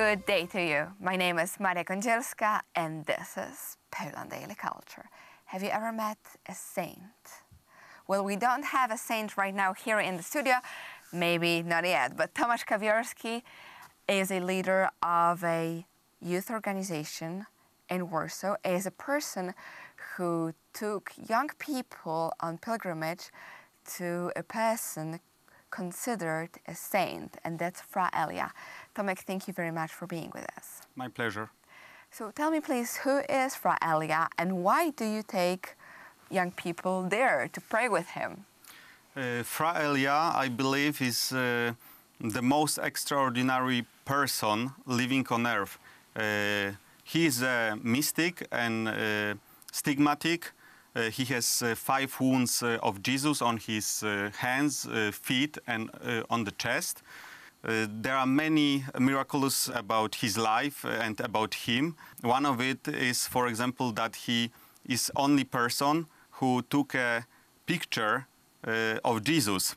Good day to you. My name is Maria Konjelska and this is Poland Daily Culture. Have you ever met a saint? Well, we don't have a saint right now here in the studio, maybe not yet, but Tomasz Kawiorski is a leader of a youth organization in Warsaw, is a person who took young people on pilgrimage to a person considered a saint, and that's Fra Elia. Tomek, thank you very much for being with us. My pleasure. So tell me, please, who is Fra Elia and why do you take young people there to pray with him? Uh, Fra Elia, I believe, is uh, the most extraordinary person living on earth. Uh, he is a uh, mystic and uh, stigmatic. Uh, he has five wounds of Jesus on his hands, feet, and on the chest. Uh, there are many miracles about his life and about him. One of it is, for example, that he is only person who took a picture uh, of Jesus.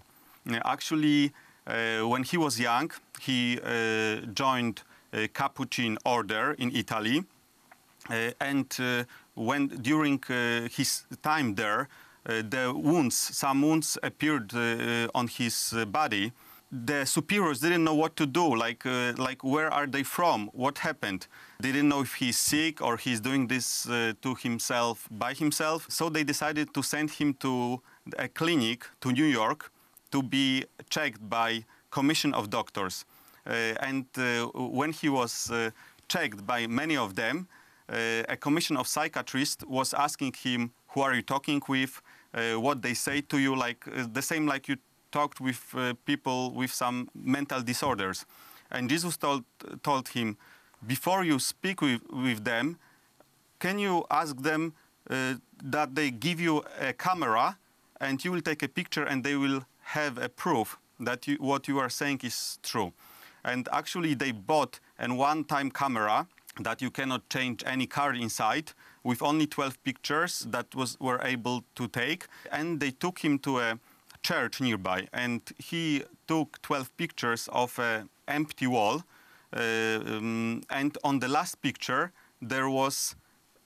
Uh, actually, uh, when he was young, he uh, joined a Capuchin order in Italy, and when during his time there, the wounds, some wounds appeared on his body the superiors didn't know what to do, like, uh, like where are they from, what happened. They didn't know if he's sick or he's doing this uh, to himself, by himself. So they decided to send him to a clinic to New York to be checked by commission of doctors. Uh, and uh, when he was uh, checked by many of them, uh, a commission of psychiatrists was asking him, who are you talking with, what they say to you, like the same like you talked with uh, people with some mental disorders. And Jesus told, told him, before you speak with, with them, can you ask them uh, that they give you a camera and you will take a picture and they will have a proof that you, what you are saying is true. And actually, they bought a one time camera that you cannot change any card inside with only 12 pictures that was, were able to take. And they took him to a church nearby, and he took 12 pictures of an empty wall. Uh, um, and on the last picture, there was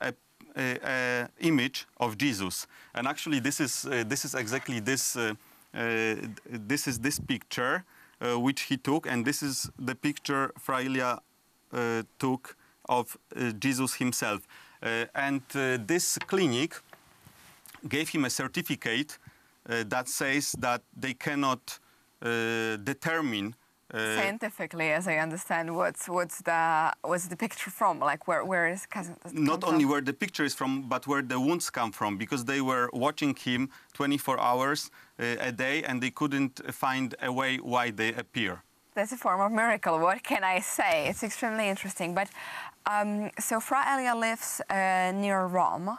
a, a, a image of Jesus. And actually, this is uh, this is exactly this uh, this is this picture which he took, and this is the picture Frailia took of Jesus himself. Uh, and uh, this clinic gave him a certificate uh, that says that they cannot uh, determine uh, scientifically, as I understand, what's what's the what's the picture from? Like where where is not only from? where the picture is from, but where the wounds come from, because they were watching him 24 hours uh, a day, and they couldn't find a way why they appear. That's a form of miracle. What can I say? It's extremely interesting. But um, so Fra Elia lives uh, near Rome,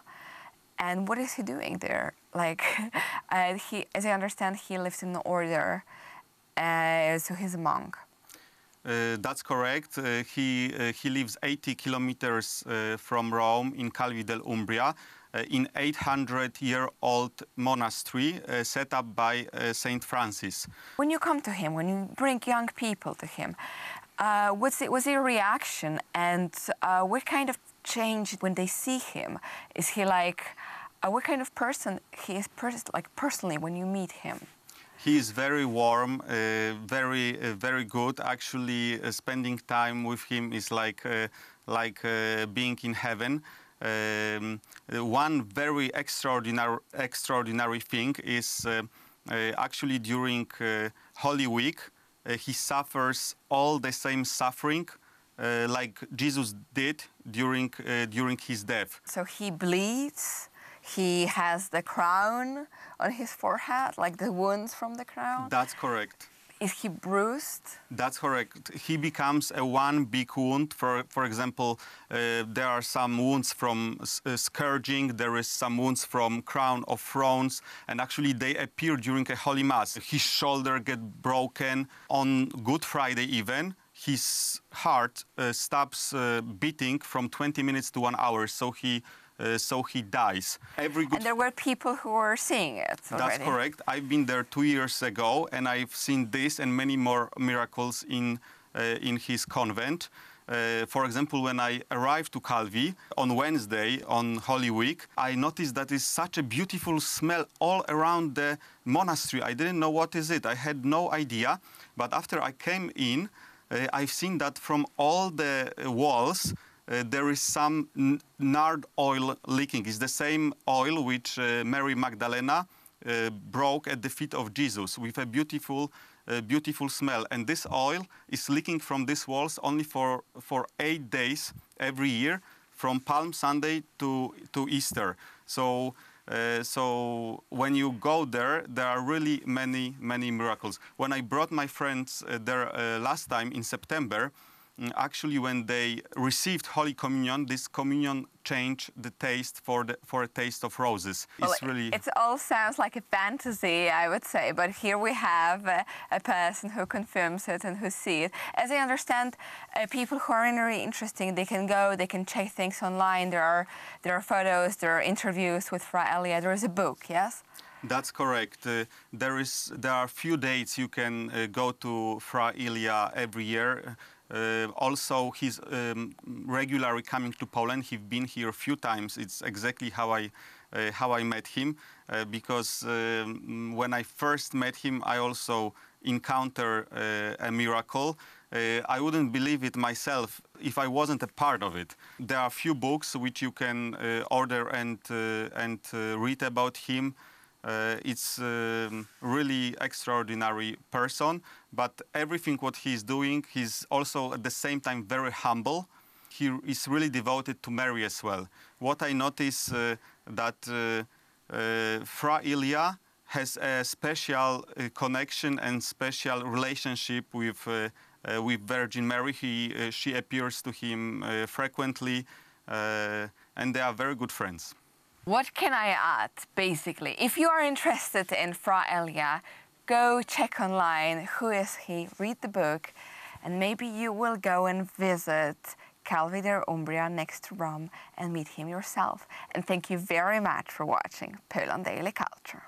and what is he doing there? Like, uh, he, as I understand, he lives in the order, uh, so he's a monk. Uh, that's correct. Uh, he, uh, he lives 80 kilometers uh, from Rome in Calvi dell'Umbria uh, in 800-year-old monastery uh, set up by Saint Francis. When you come to him, when you bring young people to him, what's the, what's their reaction and what kind of change when they see him? Is he like... Uh, what kind of person he is, pers like personally, when you meet him? He is very warm, uh, very, uh, very good. Actually, uh, spending time with him is like, uh, like uh, being in heaven. Um, one very extraordinary, extraordinary thing is actually during Holy Week, he suffers all the same suffering like Jesus did during, during his death. So he bleeds, he has the crown on his forehead, like the wounds from the crown. That's correct. Is he bruised? That's correct. He becomes a one big wound. For for example, uh, there are some wounds from uh, scourging. There is some wounds from crown of thorns, and actually they appear during a holy mass. His shoulder get broken on Good Friday even. His heart uh, stops uh, beating from 20 minutes to one hour, so he uh, so he dies. Every good and there were people who were seeing it. Already. That's correct. I've been there two years ago, and I've seen this and many more miracles in uh, in his convent. Uh, for example, when I arrived to Calvi on Wednesday, on Holy Week, I noticed that is such a beautiful smell all around the monastery. I didn't know what is it. I had no idea. But after I came in, uh, I've seen that from all the walls, uh, there is some nard oil leaking. It's the same oil which uh, Mary Magdalena uh, broke at the feet of Jesus with a beautiful, uh, beautiful smell. And this oil is leaking from these walls only for, for eight days every year, from Palm Sunday to, to Easter. So, uh, so when you go there, there are really many, many miracles. When I brought my friends uh, there last time in September, Mm, actually when they received Holy Communion, this communion changed the taste for the for a taste of roses. Well, it's really it all sounds like a fantasy, I would say. But here we have a, uh, a person who confirms it and who sees it. As I understand, uh, people who are really interesting, they can go, they can check things online. There are there are photos, there are interviews with Fra Elia. There is a book, yes. That's correct. Uh, there is there are few dates you can uh, go to Fra Elia every year. Uh, also, he's um, regularly coming to Poland. He's been here a few times. It's exactly how I uh, how I met him uh, because um, when I first met him, I also encounter uh, a miracle. Uh, I wouldn't believe it myself if I wasn't a part of it. There are few books which you can uh, order and and read about him. Uh, it's um, really extraordinary person, but everything what he's doing, he's also at the same time very humble. He is really devoted to Mary as well. What I notice uh, that uh, Fra Ilya has a special connection and special relationship with uh, with Virgin Mary. He, uh, she appears to him uh, frequently, and they are very good friends. What can I add, basically? If you are interested in Fra Elia, go check online who is he, read the book, and maybe you will go and visit Calvider Umbria next to Rome and meet him yourself. And thank you very much for watching Poland Daily Culture.